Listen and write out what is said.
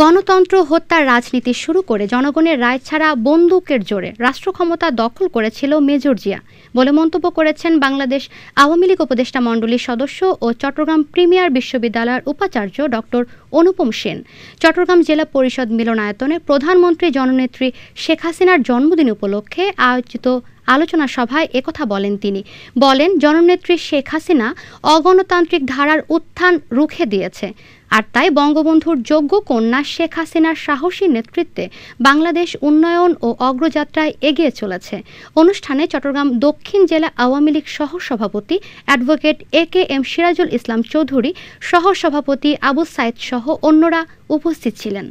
গণতন্ত্র হত্যার রাজনীতি শুরু করে জনগণের রায় ছাড়া বন্দুকের জোরে রাষ্ট্র ক্ষমতা দখল করেছিল মেজর জিয়া বলে মন্তব্য করেছেন বাংলাদেশ আওয়ামী লীগ উপদেষ্টা মণ্ডলীর সদস্য ও চট্টগ্রাম প্রিমিয়ার বিশ্ববিদ্যালয়ের উপাচার্য ডক্টর অনুপম সেন চট্টগ্রাম জেলা পরিষদ মিলনায়তনে প্রধানমন্ত্রী জননেত্রী শেখ হাসিনার জন্মদিন উপলক্ষে আয়োজিত আলোচনা সভায় একথা বলেন তিনি বলেন জননেত্রী শেখ হাসিনা অগণতান্ত্রিক ধারার উত্থান রুখে দিয়েছে আর তাই বঙ্গবন্ধুর যোগ্য কন্যা শেখ হাসিনার সাহসী নেতৃত্বে বাংলাদেশ উন্নয়ন ও অগ্রযাত্রায় এগিয়ে চলেছে অনুষ্ঠানে চট্টগ্রাম দক্ষিণ জেলা আওয়ামী লীগ সহসভাপতি advocate A K M Sirajul Islam Chowdhury সহসভাপতি আবু সাইদ সহ অন্যরা উপস্থিত ছিলেন